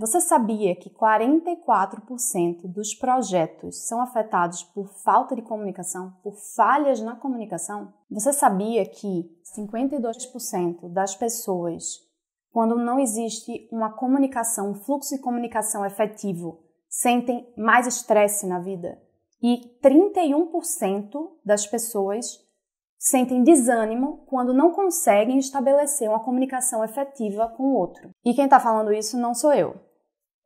Você sabia que 44% dos projetos são afetados por falta de comunicação, por falhas na comunicação? Você sabia que 52% das pessoas, quando não existe uma comunicação, um fluxo de comunicação efetivo, sentem mais estresse na vida? E 31% das pessoas sentem desânimo quando não conseguem estabelecer uma comunicação efetiva com o outro. E quem está falando isso não sou eu.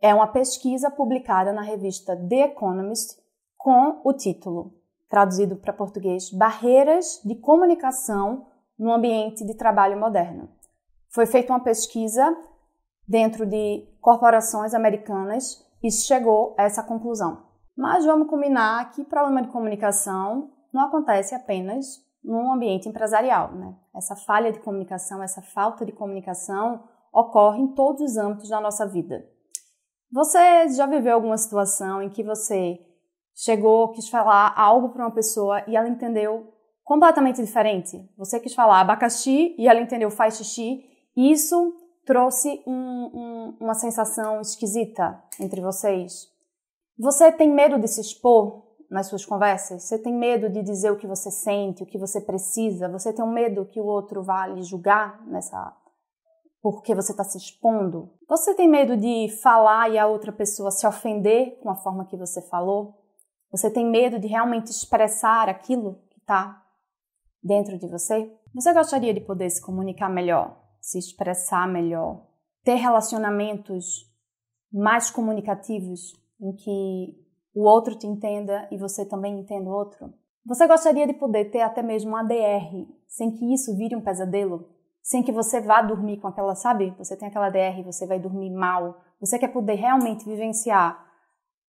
É uma pesquisa publicada na revista The Economist com o título, traduzido para português, Barreiras de Comunicação no Ambiente de Trabalho Moderno. Foi feita uma pesquisa dentro de corporações americanas e chegou a essa conclusão. Mas vamos combinar que problema de comunicação não acontece apenas num ambiente empresarial. Né? Essa falha de comunicação, essa falta de comunicação ocorre em todos os âmbitos da nossa vida. Você já viveu alguma situação em que você chegou, quis falar algo para uma pessoa e ela entendeu completamente diferente? Você quis falar abacaxi e ela entendeu faz xixi. Isso trouxe um, um, uma sensação esquisita entre vocês? Você tem medo de se expor nas suas conversas? Você tem medo de dizer o que você sente, o que você precisa? Você tem um medo que o outro vá lhe julgar nessa porque você está se expondo? Você tem medo de falar e a outra pessoa se ofender com a forma que você falou? Você tem medo de realmente expressar aquilo que está dentro de você? Você gostaria de poder se comunicar melhor, se expressar melhor, ter relacionamentos mais comunicativos em que o outro te entenda e você também entenda o outro? Você gostaria de poder ter até mesmo um ADR sem que isso vire um pesadelo? sem que você vá dormir com aquela, sabe? Você tem aquela DR, você vai dormir mal. Você quer poder realmente vivenciar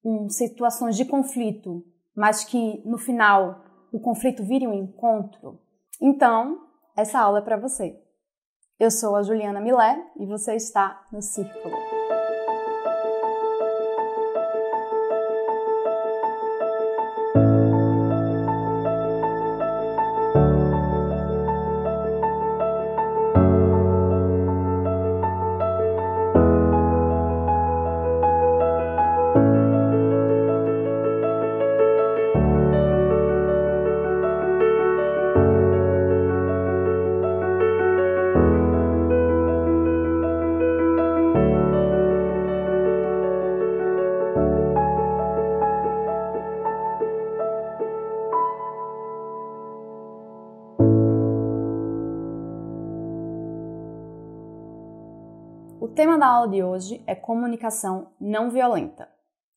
um, situações de conflito, mas que no final o conflito vire um encontro. Então, essa aula é para você. Eu sou a Juliana Milé e você está no Círculo. da aula de hoje é comunicação não violenta.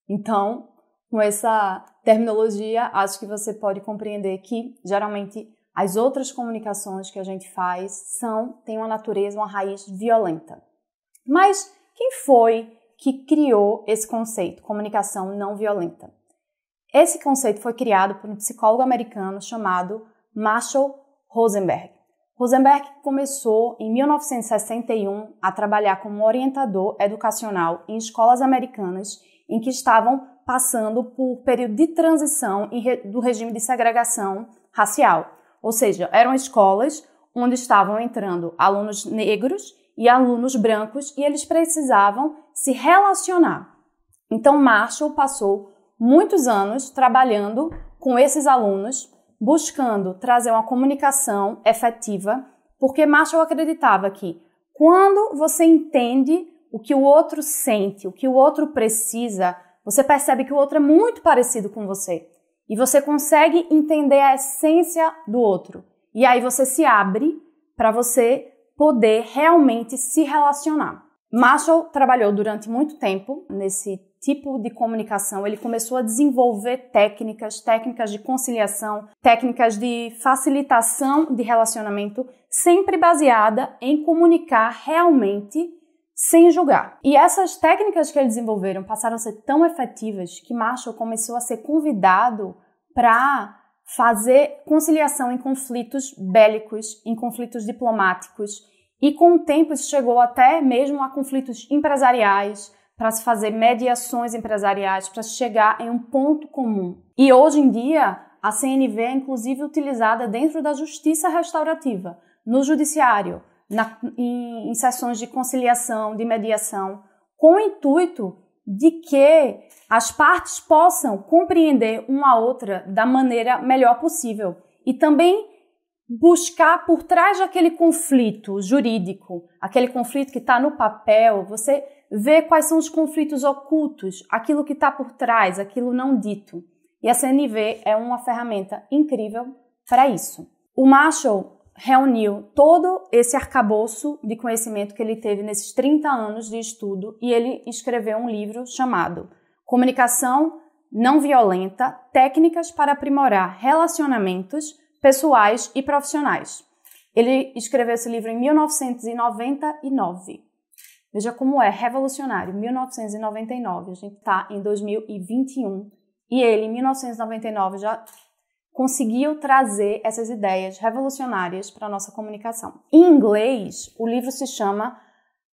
Então, com essa terminologia, acho que você pode compreender que geralmente as outras comunicações que a gente faz são têm uma natureza, uma raiz violenta. Mas quem foi que criou esse conceito, comunicação não violenta? Esse conceito foi criado por um psicólogo americano chamado Marshall Rosenberg. Rosenberg começou em 1961 a trabalhar como orientador educacional em escolas americanas em que estavam passando por período de transição do regime de segregação racial. Ou seja, eram escolas onde estavam entrando alunos negros e alunos brancos e eles precisavam se relacionar. Então, Marshall passou muitos anos trabalhando com esses alunos buscando trazer uma comunicação efetiva, porque Marshall acreditava que quando você entende o que o outro sente, o que o outro precisa, você percebe que o outro é muito parecido com você. E você consegue entender a essência do outro. E aí você se abre para você poder realmente se relacionar. Marshall trabalhou durante muito tempo nesse tipo de comunicação, ele começou a desenvolver técnicas, técnicas de conciliação, técnicas de facilitação de relacionamento, sempre baseada em comunicar realmente sem julgar. E essas técnicas que eles desenvolveram passaram a ser tão efetivas que Marshall começou a ser convidado para fazer conciliação em conflitos bélicos, em conflitos diplomáticos, e com o tempo isso chegou até mesmo a conflitos empresariais, para se fazer mediações empresariais, para chegar em um ponto comum. E hoje em dia, a CNV é inclusive utilizada dentro da justiça restaurativa, no judiciário, na, em, em sessões de conciliação, de mediação, com o intuito de que as partes possam compreender uma a outra da maneira melhor possível e também buscar por trás daquele conflito jurídico, aquele conflito que está no papel, você ver quais são os conflitos ocultos, aquilo que está por trás, aquilo não dito. E a CNV é uma ferramenta incrível para isso. O Marshall reuniu todo esse arcabouço de conhecimento que ele teve nesses 30 anos de estudo e ele escreveu um livro chamado Comunicação Não Violenta: Técnicas para aprimorar relacionamentos pessoais e profissionais. Ele escreveu esse livro em 1999. Veja como é revolucionário. 1999, a gente está em 2021 e ele, em 1999, já conseguiu trazer essas ideias revolucionárias para a nossa comunicação. Em inglês, o livro se chama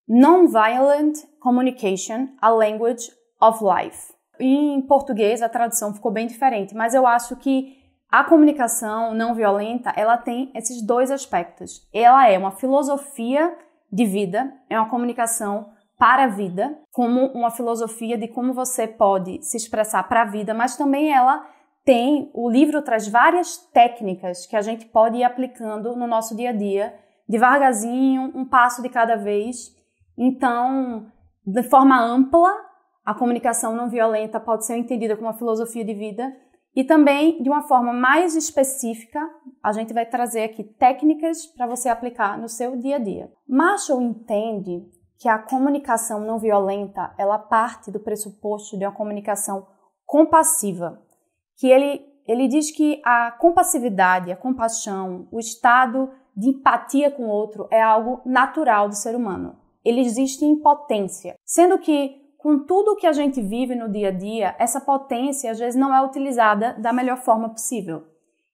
Nonviolent Communication: A Language of Life. Em português, a tradução ficou bem diferente, mas eu acho que a comunicação não violenta ela tem esses dois aspectos. Ela é uma filosofia de vida, é uma comunicação para a vida, como uma filosofia de como você pode se expressar para a vida, mas também ela tem, o livro traz várias técnicas que a gente pode ir aplicando no nosso dia a dia, devagarzinho, um passo de cada vez. Então, de forma ampla, a comunicação não violenta pode ser entendida como uma filosofia de vida e também, de uma forma mais específica, a gente vai trazer aqui técnicas para você aplicar no seu dia a dia. Marshall entende que a comunicação não violenta, ela parte do pressuposto de uma comunicação compassiva, que ele ele diz que a compassividade, a compaixão, o estado de empatia com o outro é algo natural do ser humano. Ele existe em potência, sendo que com tudo o que a gente vive no dia a dia, essa potência às vezes não é utilizada da melhor forma possível.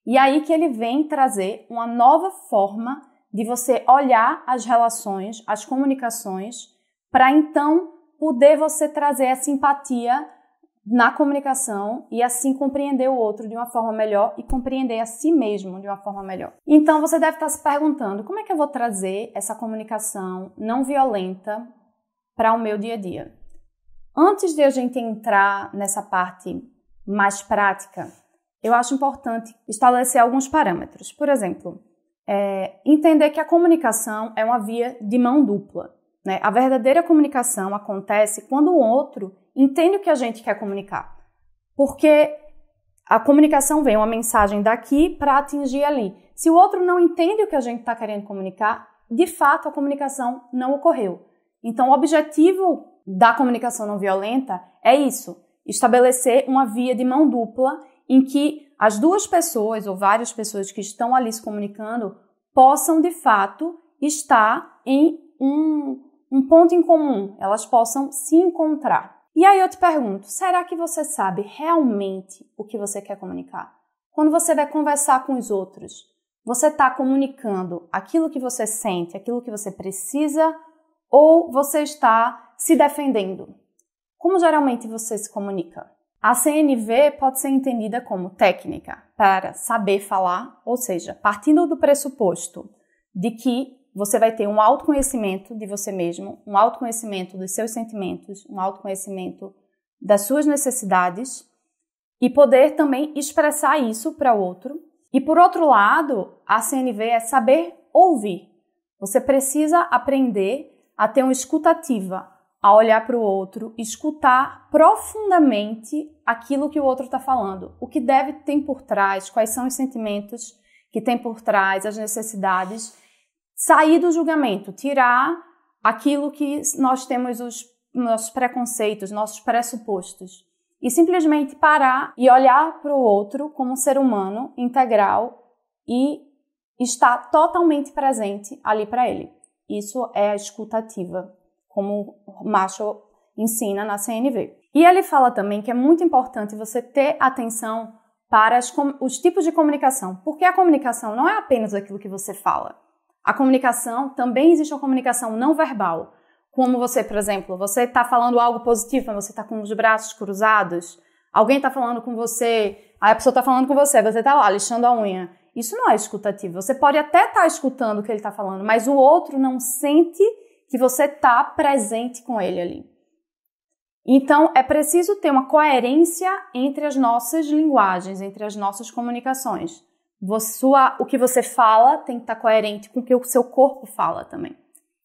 E aí que ele vem trazer uma nova forma de você olhar as relações, as comunicações, para então poder você trazer essa empatia na comunicação e assim compreender o outro de uma forma melhor e compreender a si mesmo de uma forma melhor. Então você deve estar se perguntando: como é que eu vou trazer essa comunicação não violenta para o meu dia a dia? Antes de a gente entrar nessa parte mais prática, eu acho importante estabelecer alguns parâmetros. Por exemplo, é, entender que a comunicação é uma via de mão dupla. Né? A verdadeira comunicação acontece quando o outro entende o que a gente quer comunicar. Porque a comunicação vem uma mensagem daqui para atingir ali. Se o outro não entende o que a gente está querendo comunicar, de fato a comunicação não ocorreu. Então, o objetivo da comunicação não violenta é isso: estabelecer uma via de mão dupla em que as duas pessoas ou várias pessoas que estão ali se comunicando possam de fato estar em um, um ponto em comum, elas possam se encontrar. E aí eu te pergunto: será que você sabe realmente o que você quer comunicar? Quando você vai conversar com os outros, você está comunicando aquilo que você sente, aquilo que você precisa, ou você está se defendendo. Como geralmente você se comunica? A CNV pode ser entendida como técnica para saber falar, ou seja, partindo do pressuposto de que você vai ter um autoconhecimento de você mesmo, um autoconhecimento dos seus sentimentos, um autoconhecimento das suas necessidades e poder também expressar isso para o outro. E por outro lado, a CNV é saber ouvir. Você precisa aprender a ter uma escutativa, a olhar para o outro, escutar profundamente aquilo que o outro está falando, o que deve ter por trás, quais são os sentimentos que tem por trás, as necessidades, sair do julgamento, tirar aquilo que nós temos os nossos preconceitos, nossos pressupostos e simplesmente parar e olhar para o outro como um ser humano integral e estar totalmente presente ali para ele. Isso é a escutativa como Macho ensina na CNV. E ele fala também que é muito importante você ter atenção para as, os tipos de comunicação, porque a comunicação não é apenas aquilo que você fala. A comunicação também existe a comunicação não verbal, como você, por exemplo, você está falando algo positivo, mas você está com os braços cruzados, alguém está falando com você, aí a pessoa está falando com você, você está lá lixando a unha. Isso não é escutativo. Você pode até estar tá escutando o que ele está falando, mas o outro não sente que você está presente com ele ali. Então, é preciso ter uma coerência entre as nossas linguagens, entre as nossas comunicações. Sua, o que você fala tem que estar tá coerente com o que o seu corpo fala também.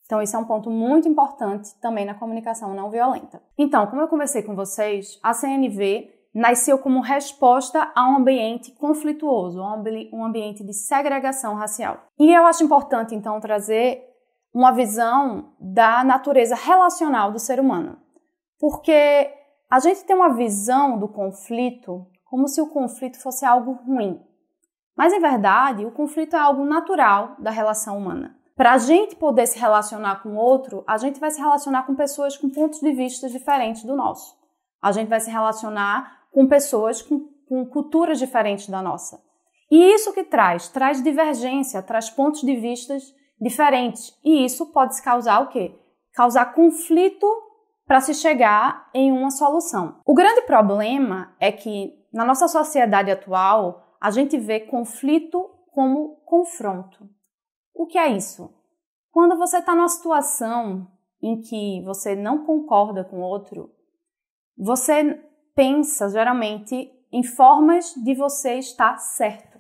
Então, isso é um ponto muito importante também na comunicação não violenta. Então, como eu conversei com vocês, a CNV nasceu como resposta a um ambiente conflituoso, um ambiente de segregação racial. E eu acho importante, então, trazer uma visão da natureza relacional do ser humano. Porque a gente tem uma visão do conflito como se o conflito fosse algo ruim. Mas, em verdade, o conflito é algo natural da relação humana. Para a gente poder se relacionar com outro, a gente vai se relacionar com pessoas com pontos de vista diferentes do nosso. A gente vai se relacionar com pessoas com, com culturas diferentes da nossa. E isso que traz? Traz divergência, traz pontos de vistas diferentes. E isso pode causar o quê? Causar conflito para se chegar em uma solução. O grande problema é que na nossa sociedade atual, a gente vê conflito como confronto. O que é isso? Quando você está numa situação em que você não concorda com outro, você pensa geralmente em formas de você estar certo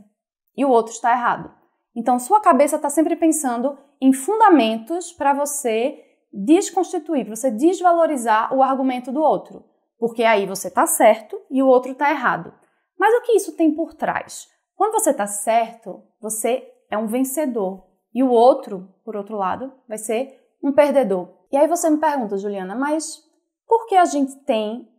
e o outro está errado. Então, sua cabeça está sempre pensando em fundamentos para você desconstituir, para você desvalorizar o argumento do outro. Porque aí você está certo e o outro está errado. Mas o que isso tem por trás? Quando você está certo, você é um vencedor. E o outro, por outro lado, vai ser um perdedor. E aí você me pergunta, Juliana, mas por que a gente tem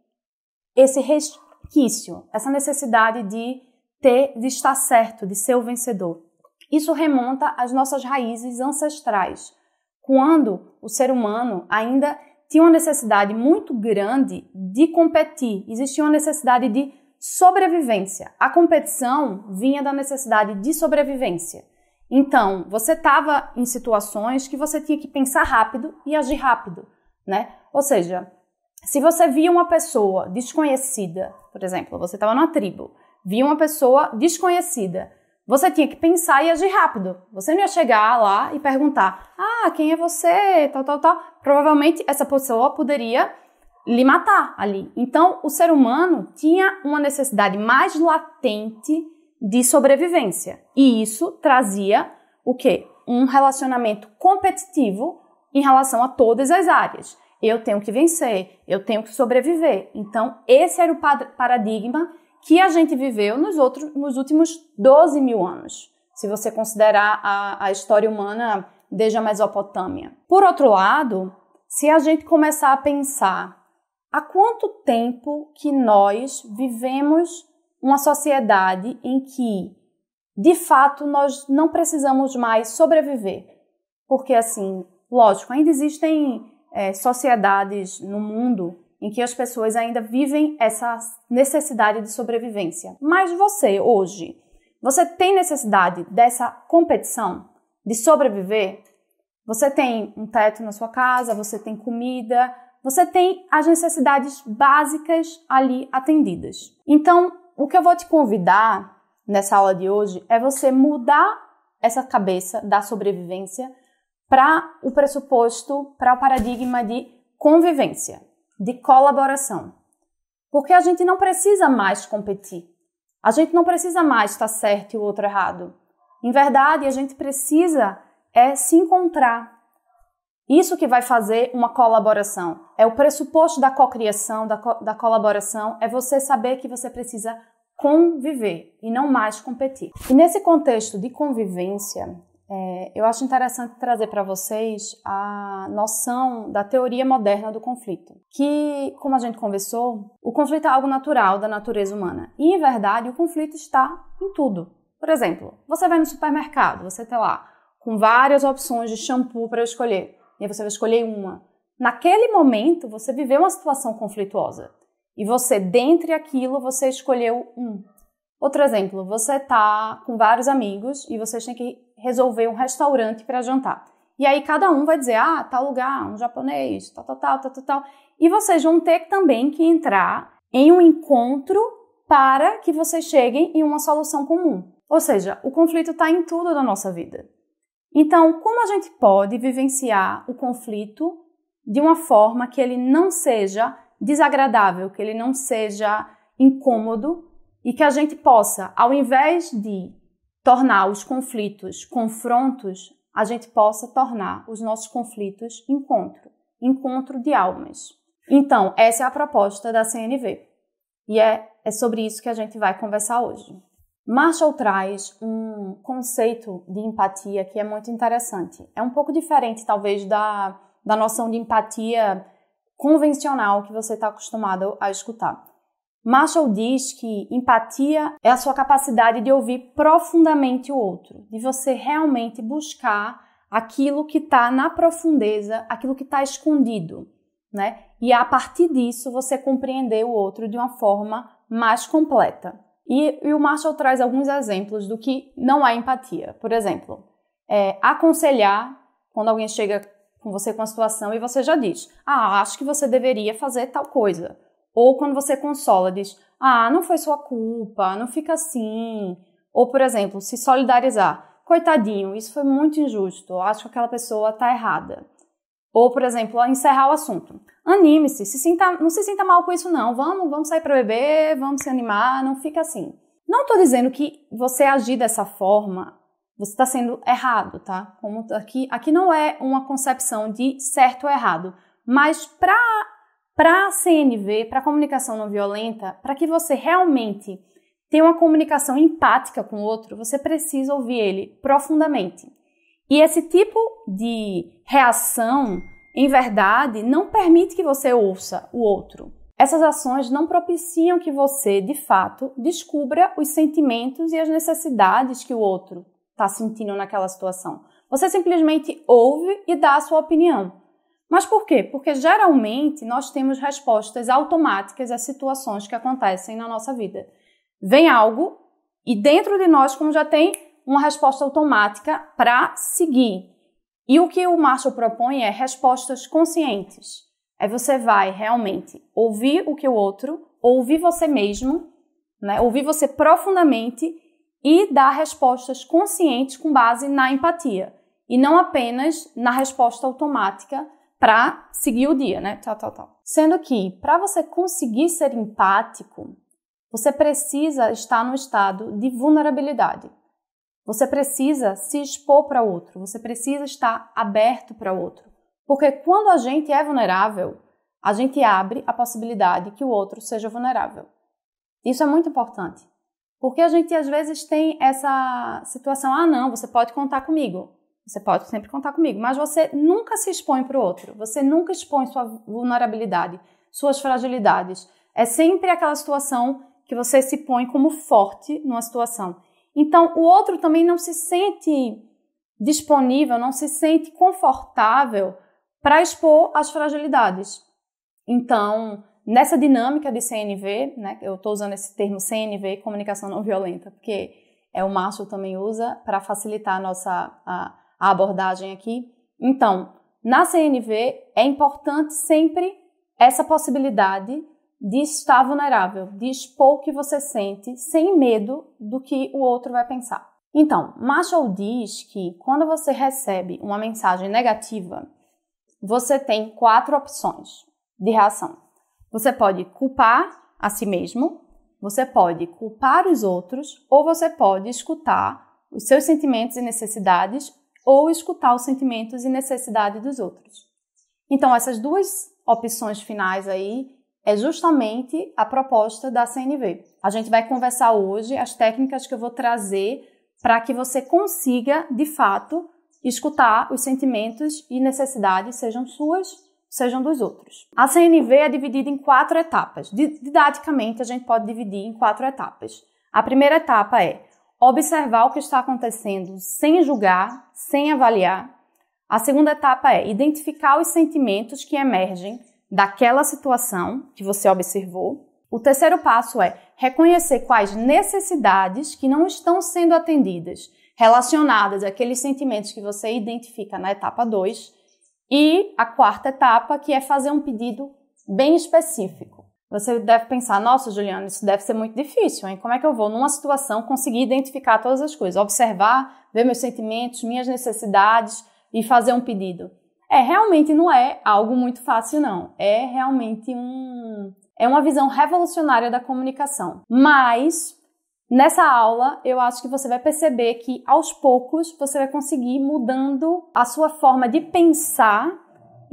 esse resquício, essa necessidade de ter, de estar certo, de ser o vencedor? Isso remonta às nossas raízes ancestrais, quando o ser humano ainda tinha uma necessidade muito grande de competir, existia uma necessidade de sobrevivência. A competição vinha da necessidade de sobrevivência. Então, você estava em situações que você tinha que pensar rápido e agir rápido, né? Ou seja, se você via uma pessoa desconhecida, por exemplo, você estava numa tribo, via uma pessoa desconhecida você tinha que pensar e agir rápido. Você não ia chegar lá e perguntar: ah, quem é você? Tal, tal, tal. Provavelmente essa pessoa poderia lhe matar ali. Então, o ser humano tinha uma necessidade mais latente de sobrevivência. E isso trazia o quê? Um relacionamento competitivo em relação a todas as áreas. Eu tenho que vencer, eu tenho que sobreviver. Então, esse era o paradigma que a gente viveu nos, outros, nos últimos 12 mil anos, se você considerar a, a história humana desde a Mesopotâmia. Por outro lado, se a gente começar a pensar há quanto tempo que nós vivemos uma sociedade em que, de fato, nós não precisamos mais sobreviver. Porque, assim, lógico, ainda existem é, sociedades no mundo em que as pessoas ainda vivem essa necessidade de sobrevivência. Mas você, hoje, você tem necessidade dessa competição de sobreviver? Você tem um teto na sua casa, você tem comida, você tem as necessidades básicas ali atendidas. Então, o que eu vou te convidar nessa aula de hoje é você mudar essa cabeça da sobrevivência para o pressuposto, para o paradigma de convivência de colaboração. Porque a gente não precisa mais competir. A gente não precisa mais estar certo e o outro errado. Em verdade, a gente precisa é se encontrar. Isso que vai fazer uma colaboração. É o pressuposto da cocriação, da, co da colaboração, é você saber que você precisa conviver e não mais competir. E nesse contexto de convivência, é, eu acho interessante trazer para vocês a noção da teoria moderna do conflito, que, como a gente conversou, o conflito é algo natural da natureza humana. E, em verdade, o conflito está em tudo. Por exemplo, você vai no supermercado, você está lá com várias opções de shampoo para escolher, e aí você vai escolher uma. Naquele momento, você viveu uma situação conflituosa. E você, dentre aquilo, você escolheu um. Outro exemplo, você está com vários amigos e vocês têm que resolver um restaurante para jantar. E aí cada um vai dizer, ah, tal lugar, um japonês, tal, tal, tal, tal, tal, tal. E vocês vão ter também que entrar em um encontro para que vocês cheguem em uma solução comum. Ou seja, o conflito está em tudo da nossa vida. Então, como a gente pode vivenciar o conflito de uma forma que ele não seja desagradável, que ele não seja incômodo, e que a gente possa, ao invés de tornar os conflitos confrontos, a gente possa tornar os nossos conflitos encontro, encontro de almas. Então, essa é a proposta da CNV. E é, é sobre isso que a gente vai conversar hoje. Marshall traz um conceito de empatia que é muito interessante. É um pouco diferente, talvez, da, da noção de empatia convencional que você está acostumado a escutar. Marshall diz que empatia é a sua capacidade de ouvir profundamente o outro, de você realmente buscar aquilo que está na profundeza, aquilo que está escondido, né? E a partir disso você compreender o outro de uma forma mais completa. E, e o Marshall traz alguns exemplos do que não é empatia. Por exemplo, é, aconselhar quando alguém chega com você com a situação e você já diz: Ah, acho que você deveria fazer tal coisa ou quando você consola, diz: ah, não foi sua culpa, não fica assim. Ou, por exemplo, se solidarizar. Coitadinho, isso foi muito injusto, acho que aquela pessoa está errada. Ou, por exemplo, encerrar o assunto. Anime-se, se não se sinta mal com isso não. Vamos, vamos sair para beber, vamos se animar, não fica assim. Não estou dizendo que você agir dessa forma, você está sendo errado, tá? Como aqui, aqui não é uma concepção de certo ou errado, mas para para a CNV, para a comunicação não violenta, para que você realmente tenha uma comunicação empática com o outro, você precisa ouvir ele profundamente. E esse tipo de reação, em verdade, não permite que você ouça o outro. Essas ações não propiciam que você, de fato, descubra os sentimentos e as necessidades que o outro está sentindo naquela situação. Você simplesmente ouve e dá a sua opinião. Mas por quê? Porque geralmente nós temos respostas automáticas às situações que acontecem na nossa vida. Vem algo e dentro de nós, como já tem uma resposta automática para seguir. E o que o Marshall propõe é respostas conscientes. É você vai realmente ouvir o que o outro, ouvir você mesmo, né? ouvir você profundamente e dar respostas conscientes com base na empatia e não apenas na resposta automática para seguir o dia, né? Tal, tal, tal. Sendo que, para você conseguir ser empático, você precisa estar no estado de vulnerabilidade. Você precisa se expor para outro, você precisa estar aberto para outro. Porque quando a gente é vulnerável, a gente abre a possibilidade que o outro seja vulnerável. Isso é muito importante. Porque a gente às vezes tem essa situação: ah, não, você pode contar comigo. Você pode sempre contar comigo, mas você nunca se expõe para o outro, você nunca expõe sua vulnerabilidade, suas fragilidades. É sempre aquela situação que você se põe como forte numa situação. Então, o outro também não se sente disponível, não se sente confortável para expor as fragilidades. Então, nessa dinâmica de CNV, né, eu estou usando esse termo CNV, comunicação não violenta, porque é o Márcio também usa para facilitar a nossa a, a abordagem aqui. Então, na CNV é importante sempre essa possibilidade de estar vulnerável, de expor o que você sente sem medo do que o outro vai pensar. Então, Marshall diz que quando você recebe uma mensagem negativa, você tem quatro opções de reação. Você pode culpar a si mesmo, você pode culpar os outros ou você pode escutar os seus sentimentos e necessidades ou escutar os sentimentos e necessidade dos outros. Então, essas duas opções finais aí é justamente a proposta da CNV. A gente vai conversar hoje as técnicas que eu vou trazer para que você consiga, de fato, escutar os sentimentos e necessidades, sejam suas, sejam dos outros. A CNV é dividida em quatro etapas. Didaticamente, a gente pode dividir em quatro etapas. A primeira etapa é observar o que está acontecendo sem julgar, sem avaliar. A segunda etapa é identificar os sentimentos que emergem daquela situação que você observou. O terceiro passo é reconhecer quais necessidades que não estão sendo atendidas, relacionadas àqueles sentimentos que você identifica na etapa 2. E a quarta etapa, que é fazer um pedido bem específico. Você deve pensar, nossa, Juliana, isso deve ser muito difícil, hein? Como é que eu vou, numa situação, conseguir identificar todas as coisas, observar, ver meus sentimentos, minhas necessidades e fazer um pedido? É, realmente não é algo muito fácil, não. É realmente um. É uma visão revolucionária da comunicação. Mas, nessa aula, eu acho que você vai perceber que aos poucos você vai conseguir mudando a sua forma de pensar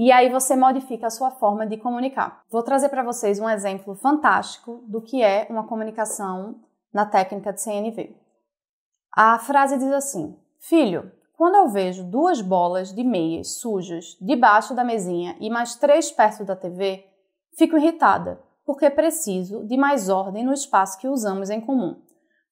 e aí você modifica a sua forma de comunicar. Vou trazer para vocês um exemplo fantástico do que é uma comunicação na técnica de CNV. A frase diz assim: Filho, quando eu vejo duas bolas de meias sujas debaixo da mesinha e mais três perto da TV, fico irritada, porque preciso de mais ordem no espaço que usamos em comum.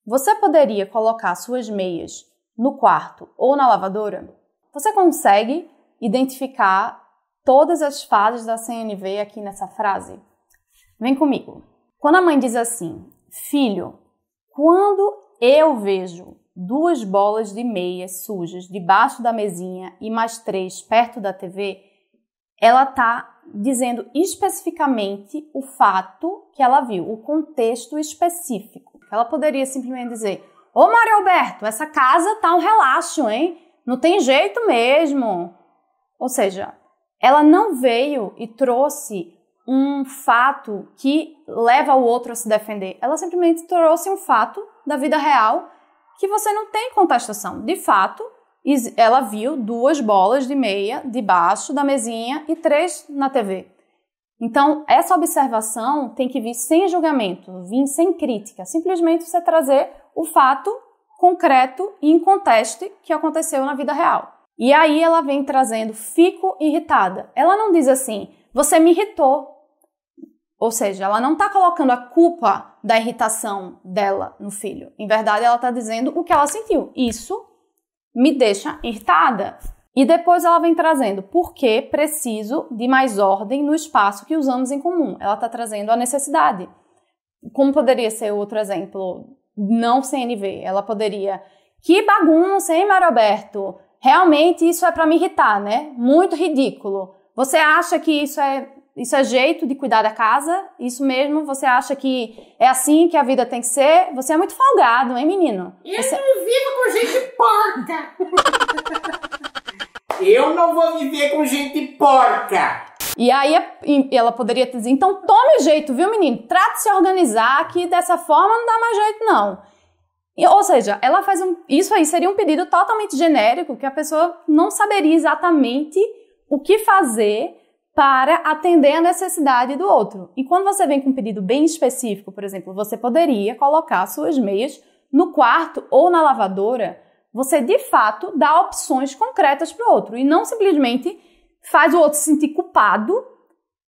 Você poderia colocar suas meias no quarto ou na lavadora? Você consegue identificar todas as fases da CNV aqui nessa frase? Vem comigo. Quando a mãe diz assim, filho, quando eu vejo duas bolas de meias sujas debaixo da mesinha e mais três perto da TV, ela está dizendo especificamente o fato que ela viu, o contexto específico. Ela poderia simplesmente dizer: Ô Mário Alberto, essa casa tá um relaxo, hein? Não tem jeito mesmo. Ou seja, ela não veio e trouxe um fato que leva o outro a se defender. Ela simplesmente trouxe um fato da vida real que você não tem contestação. De fato, ela viu duas bolas de meia debaixo da mesinha e três na TV. Então, essa observação tem que vir sem julgamento, vir sem crítica, simplesmente você trazer o fato concreto e em contexto que aconteceu na vida real. E aí ela vem trazendo fico irritada. Ela não diz assim, você me irritou. Ou seja, ela não está colocando a culpa da irritação dela no filho. Em verdade, ela está dizendo o que ela sentiu. Isso me deixa irritada. E depois ela vem trazendo porque preciso de mais ordem no espaço que usamos em comum. Ela está trazendo a necessidade. Como poderia ser outro exemplo? Não CNV. Ela poderia. Que bagunça, hein, Alberto? realmente isso é para me irritar, né? Muito ridículo. Você acha que isso é isso é jeito de cuidar da casa? Isso mesmo? Você acha que é assim que a vida tem que ser? Você é muito folgado, hein, menino? Eu você... não vivo com gente porca. Eu não vou viver com gente porca. E aí ela poderia dizer, então tome jeito, viu, menino? Trate de se organizar, que dessa forma não dá mais jeito, não ou seja, ela faz um, isso aí seria um pedido totalmente genérico que a pessoa não saberia exatamente o que fazer para atender a necessidade do outro. E quando você vem com um pedido bem específico, por exemplo, você poderia colocar suas meias no quarto ou na lavadora, você de fato dá opções concretas para o outro e não simplesmente faz o outro se sentir culpado.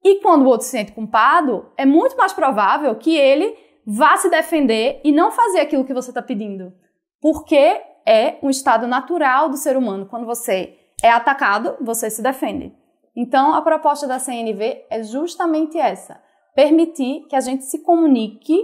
E quando o outro se sente culpado, é muito mais provável que ele vá se defender e não fazer aquilo que você está pedindo. Porque é um estado natural do ser humano. Quando você é atacado, você se defende. Então, a proposta da CNV é justamente essa: permitir que a gente se comunique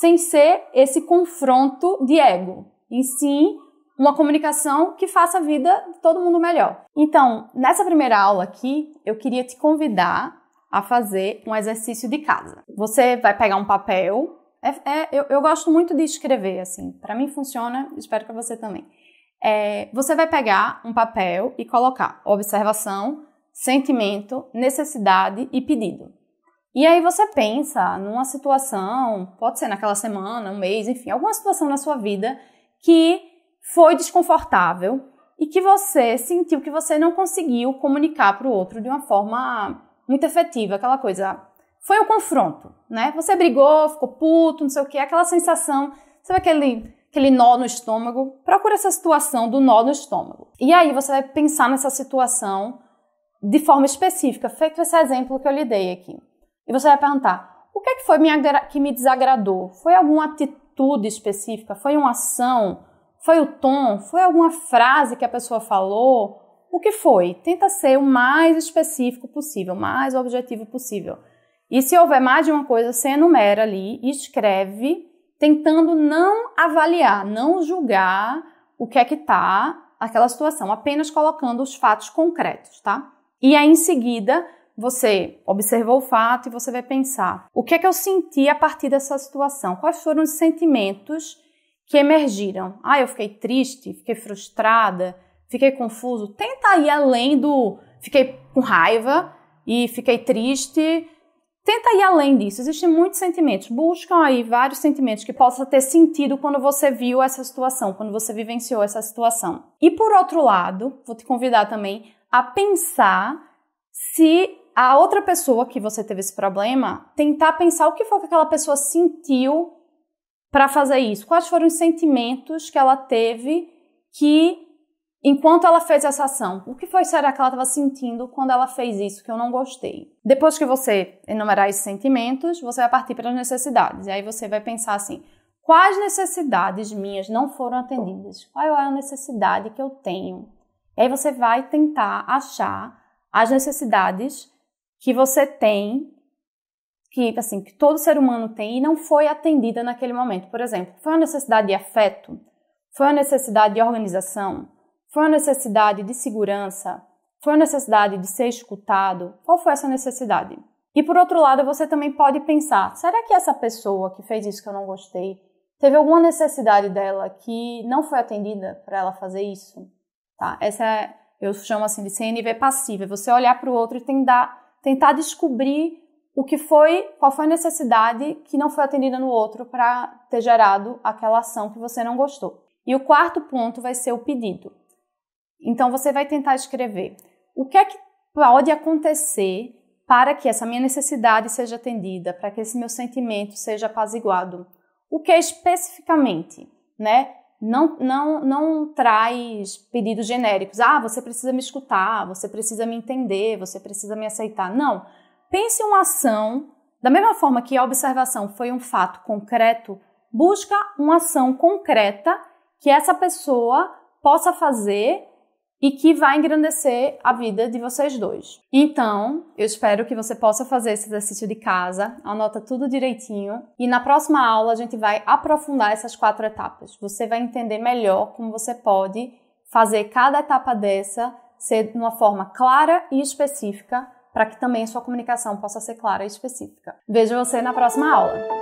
sem ser esse confronto de ego, e sim uma comunicação que faça a vida de todo mundo melhor. Então, nessa primeira aula aqui, eu queria te convidar a fazer um exercício de casa. Você vai pegar um papel é, é, eu, eu, gosto muito de escrever, assim. Para mim funciona, espero que você também. É, você vai pegar um papel e colocar observação, sentimento, necessidade e pedido. E aí você pensa numa situação, pode ser naquela semana, um mês, enfim, alguma situação na sua vida que foi desconfortável e que você sentiu que você não conseguiu comunicar para o outro de uma forma muito efetiva, aquela coisa foi o confronto, né? Você brigou, ficou puto, não sei o que, aquela sensação, sabe aquele, aquele nó no estômago? Procura essa situação do nó no estômago. E aí você vai pensar nessa situação de forma específica, feito esse exemplo que eu lhe dei aqui. E você vai perguntar: o que, é que foi que me desagradou? Foi alguma atitude específica? Foi uma ação? Foi o tom? Foi alguma frase que a pessoa falou? O que foi? Tenta ser o mais específico possível, o mais objetivo possível. E se houver mais de uma coisa, você enumera ali, escreve, tentando não avaliar, não julgar o que é que está aquela situação, apenas colocando os fatos concretos, tá? E aí em seguida, você observou o fato e você vai pensar: o que é que eu senti a partir dessa situação? Quais foram os sentimentos que emergiram? Ah, eu fiquei triste, fiquei frustrada, fiquei confuso. Tenta ir além do fiquei com raiva e fiquei triste Tenta ir além disso. Existem muitos sentimentos. Buscam aí vários sentimentos que possa ter sentido quando você viu essa situação, quando você vivenciou essa situação. E por outro lado, vou te convidar também a pensar se a outra pessoa que você teve esse problema, tentar pensar o que foi que aquela pessoa sentiu para fazer isso. Quais foram os sentimentos que ela teve que enquanto ela fez essa ação, o que foi será que ela estava sentindo quando ela fez isso que eu não gostei? Depois que você enumerar esses sentimentos, você vai partir para as necessidades. E aí você vai pensar assim: quais necessidades minhas não foram atendidas? Qual é a necessidade que eu tenho? E aí você vai tentar achar as necessidades que você tem que assim que todo ser humano tem e não foi atendida naquele momento. Por exemplo, foi uma necessidade de afeto, foi uma necessidade de organização, foi a necessidade de segurança? Foi a necessidade de ser escutado? Qual foi essa necessidade? E por outro lado, você também pode pensar: será que essa pessoa que fez isso que eu não gostei teve alguma necessidade dela que não foi atendida para ela fazer isso? Tá? Essa é, eu chamo assim de CNV passiva. É você olhar para o outro e tentar, tentar descobrir o que foi, qual foi a necessidade que não foi atendida no outro para ter gerado aquela ação que você não gostou. E o quarto ponto vai ser o pedido. Então você vai tentar escrever o que é que pode acontecer para que essa minha necessidade seja atendida, para que esse meu sentimento seja apaziguado. O que é especificamente, né? Não, não, não traz pedidos genéricos. Ah, você precisa me escutar, você precisa me entender, você precisa me aceitar. Não. Pense uma ação, da mesma forma que a observação foi um fato concreto, busca uma ação concreta que essa pessoa possa fazer e que vai engrandecer a vida de vocês dois. Então, eu espero que você possa fazer esse exercício de casa, anota tudo direitinho e na próxima aula a gente vai aprofundar essas quatro etapas. Você vai entender melhor como você pode fazer cada etapa dessa ser de uma forma clara e específica para que também a sua comunicação possa ser clara e específica. Vejo você na próxima aula.